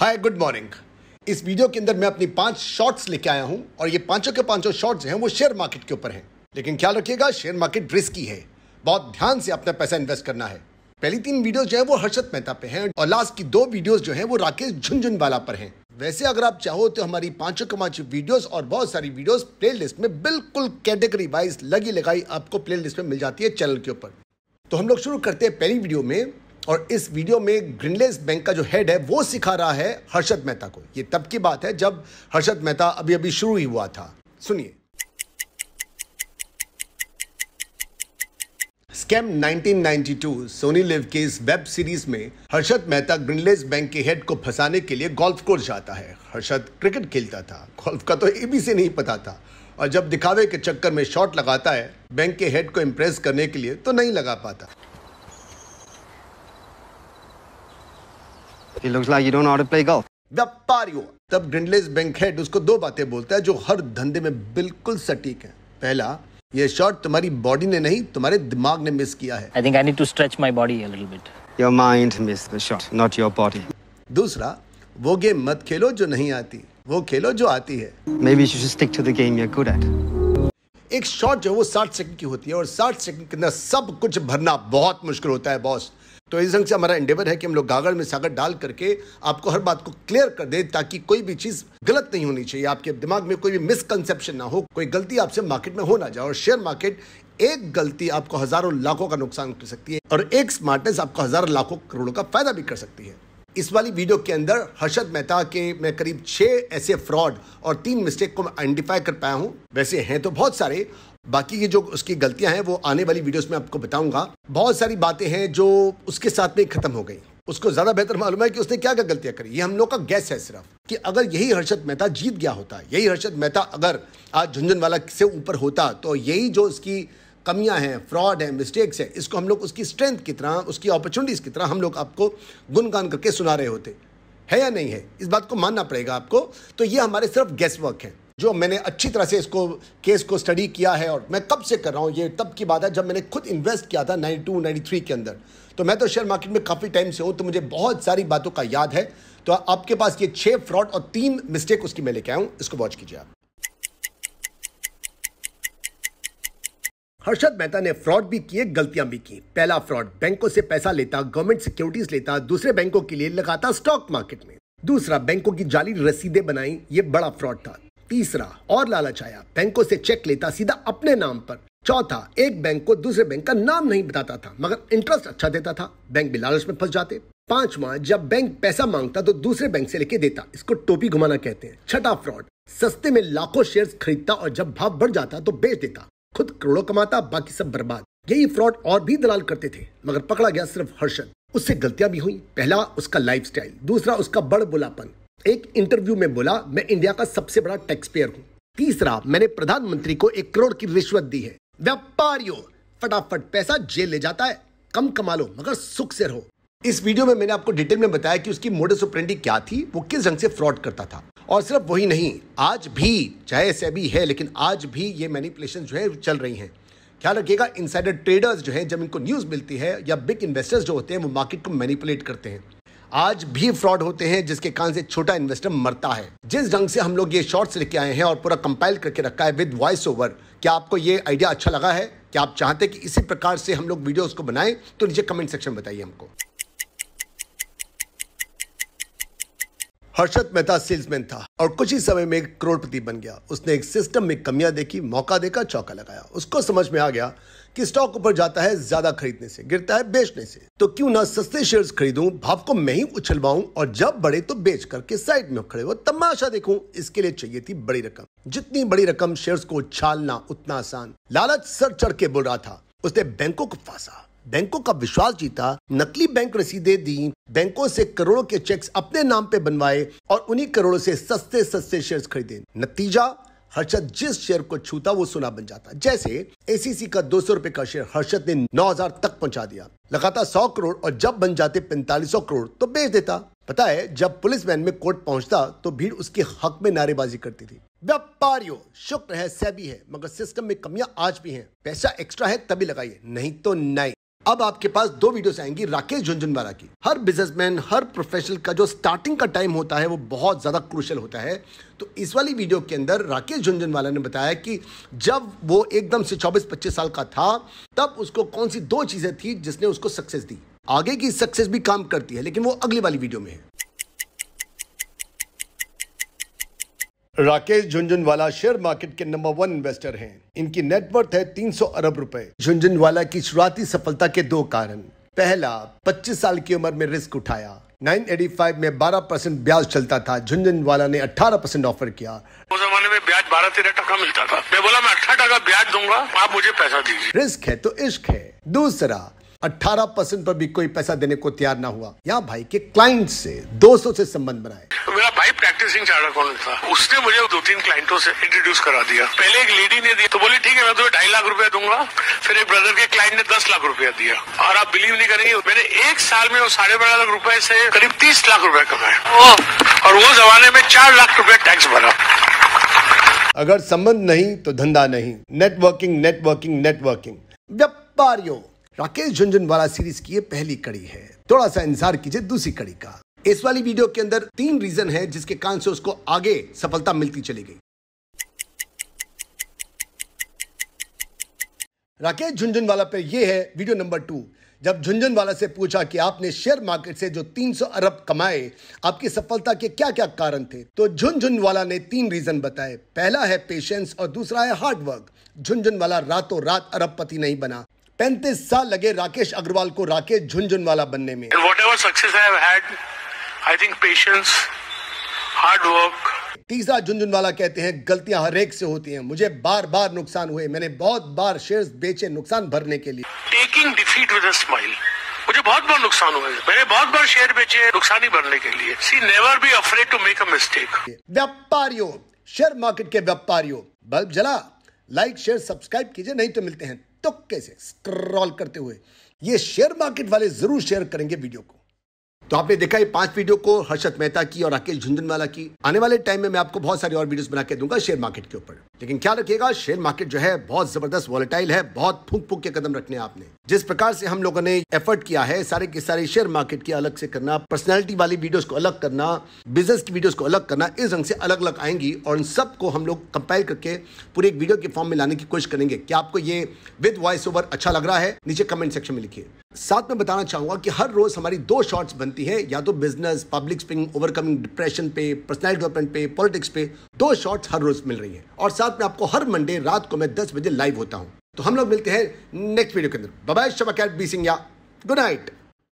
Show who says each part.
Speaker 1: हाय good morning इस video के अंदर मैं अपनी पांच शॉर्ट्स लेके आया हूं और ये पांचों के पांचों शॉर्ट्स हैं वो शेयर मार्केट के ऊपर हैं लेकिन ख्याल रखिएगा शेयर मार्केट रिस्की है बहुत ध्यान से अपना पैसा इन्वेस्ट करना है पहली तीन वीडियो जो है वो हर्षद मेहता पे हैं और लास्ट की दो वीडियोज जो है वो राकेश झुंझुनवाला पर है वैसे अगर आप चाहो तो हमारी पांचों के पांच वीडियोस और बहुत सारी वीडियोस प्लेलिस्ट में बिल्कुल कैटेगरी वाइज लगी लगाई आपको प्लेलिस्ट में मिल जाती है चैनल के ऊपर तो हम लोग शुरू करते हैं पहली वीडियो में और इस वीडियो में ग्रीनलेस बैंक का जो हेड है वो सिखा रहा है हर्षद मेहता को ये तब की बात है जब हर्षद मेहता अभी अभी शुरू ही हुआ था सुनिए स्कैम 1992 सोनी लिव के इस वेब सीरीज में हर्षद मेहता ग्रीनलेस बैंक के हेड को फंसाने के लिए गोल्फ कोर्स जाता है हर्षद क्रिकेट खेलता था गोल्फ का तो एबीसी नहीं पता था और जब दिखावे के चक्कर में शॉट लगाता है बैंक के हेड को इम्प्रेस करने के लिए तो नहीं लगा पाता It looks like you don't know how to play golf. व्यापारियों तब ग्रिंडलेस बैंक हेड उसको दो बातें बोलता है जो हर धंधे में बिल्कुल सटीक है पहला ये शॉट तुम्हारी बॉडी ने नहीं तुम्हारे दिमाग ने मिस किया है I think I need to stretch my body a little bit your mind miss the shot not your body दूसरा वो गेम मत खेलो जो नहीं आती वो खेलो जो आती है maybe you should stick to the game you are good at एक शॉट जो वो 60 सेकंड की होती है और 60 सेकंड के अंदर सब कुछ भरना बहुत मुश्किल होता है बॉस तो इस ढंग से हमारा एंडेवर है कि हम लोग गागड़ में सागर डाल करके आपको हर बात को क्लियर कर दे ताकि कोई भी चीज गलत नहीं होनी चाहिए आपके दिमाग में कोई भी मिसकंसेप्शन ना हो कोई गलती आपसे मार्केट में हो ना जाए और शेयर मार्केट एक गलती आपको हजारों लाखों का नुकसान कर सकती है और एक स्मार्टनेस आपको हजारों लाखों करोड़ों का फायदा भी कर सकती है इस वाली वीडियो के अंदर हर्षद मेहता के मैं करीब छह ऐसे फ्रॉड और तीन मिस्टेक को मैं आइडेंटिफाई कर पाया हूँ वैसे हैं तो बहुत सारे बाकी ये जो उसकी गलतियां हैं वो आने वाली वीडियोस में आपको बताऊंगा बहुत सारी बातें हैं जो उसके साथ में खत्म हो गई उसको ज़्यादा बेहतर मालूम है कि उसने क्या क्या गलतियां करी ये हम लोग का गैस है सिर्फ कि अगर यही हर्षद मेहता जीत गया होता यही हर्षद मेहता अगर आज झुंझुनवाला से ऊपर होता तो यही जो उसकी कमियां हैं फ्रॉड हैं मिस्टेक्स हैं इसको हम लोग उसकी स्ट्रेंथ की तरह उसकी अपॉर्चुनिटीज़ की तरह हम लोग आपको गुनगान करके सुना रहे होते है या नहीं है इस बात को मानना पड़ेगा आपको तो ये हमारे सिर्फ गेस वर्क है जो मैंने अच्छी तरह से इसको केस को स्टडी किया है और मैं कब से कर रहा हूँ ये तब की बात है जब मैंने खुद इन्वेस्ट किया था 92 93 के अंदर तो मैं तो शेयर मार्केट में काफ़ी टाइम से हूँ तो मुझे बहुत सारी बातों का याद है तो आपके पास ये छः फ्रॉड और तीन मिस्टेक उसकी मैं लेके आया हूँ इसको वॉच कीजिए आप हर्षद मेहता ने फ्रॉड भी किए गलतियां भी की पहला फ्रॉड बैंकों से पैसा लेता गवर्नमेंट सिक्योरिटीज लेता दूसरे बैंकों के लिए लगाता स्टॉक मार्केट में दूसरा बैंकों की जाली रसीदें बनाई ये बड़ा फ्रॉड था तीसरा और लालच आया बैंकों से चेक लेता सीधा अपने नाम पर चौथा एक बैंक को दूसरे बैंक का नाम नहीं बताता था मगर इंटरेस्ट अच्छा देता था बैंक भी लालच में फंस जाते पांचवा जब बैंक पैसा मांगता तो दूसरे बैंक से लेके देता इसको टोपी घुमाना कहते हैं छठा फ्रॉड सस्ते में लाखों शेयर्स खरीदता और जब भाव बढ़ जाता तो बेच देता खुद करोड़ों कमाता बाकी सब बर्बाद यही फ्रॉड और भी दलाल करते थे मगर पकड़ा गया सिर्फ हर्षद उससे गलतियां भी हुई पहला उसका लाइफ दूसरा उसका बड़ बुलापन एक इंटरव्यू में बोला मैं इंडिया का सबसे बड़ा टैक्स पेयर हूँ तीसरा मैंने प्रधानमंत्री को एक करोड़ की रिश्वत दी है व्यापारियों फटाफट पैसा जेल ले जाता है कम कमा लो मगर सुख से रहो इस वीडियो में मैंने आपको डिटेल में बताया कि उसकी मोडस ऑपरेंडी क्या थी वो किस ढंग से फ्रॉड करता था और सिर्फ वही नहीं आज भी चाहे ऐसे भी है लेकिन आज भी ये मैनिपुलेशन जो है चल रही हैं ख्याल रखिएगा इनसाइडर ट्रेडर्स जो हैं जब इनको न्यूज़ मिलती है या बिग इन्वेस्टर्स जो होते हैं वो मार्केट को मैनिपुलेट करते हैं आज भी फ्रॉड होते हैं जिसके कारण से छोटा इन्वेस्टर मरता है जिस ढंग से हम लोग ये शॉर्ट्स लेके आए हैं और पूरा कंपाइल करके रखा है विद वॉइस ओवर क्या आपको ये आइडिया अच्छा लगा है क्या आप चाहते हैं कि इसी प्रकार से हम लोग वीडियोस को बनाएं तो नीचे कमेंट सेक्शन में बताइए हमको हर्षद मेहता सेल्समैन था और कुछ ही समय में एक करोड़पति बन गया उसने एक सिस्टम में कमियां देखी मौका देखा चौका लगाया उसको समझ में आ गया कि स्टॉक ऊपर जाता है ज्यादा खरीदने से गिरता है बेचने से तो क्यों ना सस्ते शेयर्स खरीदूं भाव को मैं ही उछलवाऊं और जब बढ़े तो बेच करके साइड में खड़े हो तमाशा देखूं इसके लिए चाहिए थी बड़ी रकम जितनी बड़ी रकम शेयर्स को उछालना उतना आसान लालच सर चढ़ के बोल रहा था उसने बैंकों को फांसा बैंकों का विश्वास जीता नकली बैंक रसीदें दी बैंकों से करोड़ों के चेक अपने नाम पे बनवाए और उन्हीं करोड़ों से सस्ते सस्ते शेयर खरीदे नतीजा हर्षद जिस शेयर को छूता वो सोना बन जाता जैसे एसीसी का दो सौ रुपए का शेयर हर्षद ने 9000 तक पहुंचा दिया लगातार 100 करोड़ और जब बन जाते 4500 करोड़ तो बेच देता पता है जब पुलिस वैन में कोर्ट पहुंचता तो भीड़ उसके हक में नारेबाजी करती थी व्यापारियों शुक्र है सैबी है मगर सिस्टम में कमियां आज भी हैं पैसा एक्स्ट्रा है तभी लगाइए नहीं तो नहीं अब आपके पास दो वीडियोस आएंगी राकेश झुंझुनवाला की हर बिजनेसमैन हर प्रोफेशनल का जो स्टार्टिंग का टाइम होता है वो बहुत ज़्यादा क्रूशल होता है तो इस वाली वीडियो के अंदर राकेश झुंझुनवाला ने बताया कि जब वो एकदम से चौबीस पच्चीस साल का था तब उसको कौन सी दो चीज़ें थी जिसने उसको सक्सेस दी आगे की सक्सेस भी काम करती है लेकिन वो अगली वाली वीडियो में है राकेश झुंझुनवाला शेयर मार्केट के नंबर वन इन्वेस्टर हैं इनकी नेटवर्थ है 300 अरब रुपए झुंझुनवाला की शुरुआती सफलता के दो कारण पहला 25 साल की उम्र में रिस्क उठाया 985 में 12 परसेंट ब्याज चलता था झुंझुनवाला ने 18 परसेंट ऑफर किया उस जमाने में ब्याज बारह तेरह टका मिलता था मैं बोला मैं अठारह टका ब्याज दूंगा आप मुझे पैसा दीजिए रिस्क है तो इश्क है दूसरा 18 परसेंट पर भी कोई पैसा देने को तैयार ना हुआ यहाँ भाई के क्लाइंट से दोस्तों से संबंध बनाए मेरा प्रैक्टिसिंग चार्ट अकाउंटेंट था उसने मुझे दो तीन क्लाइंटों से इंट्रोड्यूस करा दिया पहले एक लेडी ने दिया तो बोली ठीक है मैं तुम्हें ढाई लाख रुपया दूंगा फिर एक ब्रदर के क्लाइंट ने दस लाख रुपया दिया और आप बिलीव नहीं करेंगे मैंने एक साल में वो साढ़े बारह लाख रूपये से करीब तीस लाख रूपये कमाए और वो जमाने में चार लाख रूपये टैक्स भरा अगर संबंध नहीं तो धंधा नहीं नेटवर्किंग नेटवर्किंग नेटवर्किंग व्यापारियों राकेश झुंझुनवाला सीरीज की ये पहली कड़ी है थोड़ा सा इंतजार कीजिए दूसरी कड़ी का इस वाली वीडियो के अंदर तीन रीजन है जिसके कारण से उसको आगे सफलता मिलती चली गई राकेश झुंझुनवाला पर यह है वीडियो नंबर टू जब झुंझुनवाला से पूछा कि आपने शेयर मार्केट से जो 300 अरब कमाए आपकी सफलता के क्या क्या कारण थे तो झुंझुनवाला ने तीन रीजन बताए पहला है पेशेंस और दूसरा है हार्डवर्क झुंझुनवाला रातों रात अरबपति नहीं बना पैंतीस साल लगे राकेश अग्रवाल को राकेश झुंझुनवाला बनने में I think patience hard work तीसरा झुंझुनवाला कहते हैं गलतियां हर एक से होती हैं मुझे बार बार नुकसान हुए मैंने बहुत बार शेयर्स बेचे नुकसान भरने के लिए टेकिंग डिफीट विद स्माइल मुझे बहुत बार नुकसान हुआ मैंने बहुत बार शेयर बेचे नुकसान ही भरने के लिए see never be afraid to make a mistake व्यापारियों शेयर मार्केट के व्यापारियों बल्ब जला लाइक शेयर सब्सक्राइब कीजिए नहीं तो मिलते हैं तो कैसे स्क्रॉल करते हुए ये शेयर मार्केट वाले जरूर शेयर करेंगे वीडियो को तो आपने देखा ये पांच वीडियो को हर्षद मेहता की और राकेश झुंझुनवाला की आने वाले टाइम में मैं आपको बहुत सारी और वीडियोस बना के दूंगा शेयर मार्केट के ऊपर लेकिन क्या रखिएगा शेयर मार्केट जो है बहुत जबरदस्त वॉलेटाइल है बहुत फूक फूक के कदम रखने आपने जिस प्रकार से हम लोगों ने एफर्ट किया है सारे के सारे शेयर मार्केट की अलग से करना पर्सनैलिटी वाली वीडियोज को अलग करना बिजनेस की वीडियोज को अलग करना इस ढंग से अलग अलग आएंगी और इन सबको हम लोग कंपेयर करके पूरे एक वीडियो के फॉर्म में लाने की कोशिश करेंगे क्या आपको ये विद वॉइस ओवर अच्छा लग रहा है नीचे कमेंट सेक्शन में लिखिए साथ में बताना चाहूँगा कि हर रोज़ हमारी दो शॉर्ट्स बनती है या तो business public speaking overcoming depression पे पर्सनल डेवलपमेंट पे पॉलिटिक्स पे दो शॉर्ट्स हर रोज़ मिल रही हैं और साथ में आपको हर मंडे रात को मैं दस बजे लाइव होता हूँ तो हम लोग मिलते हैं नेक्स्ट वीडियो के अंदर बाय शबा कैट बी सिंह गुड नाइट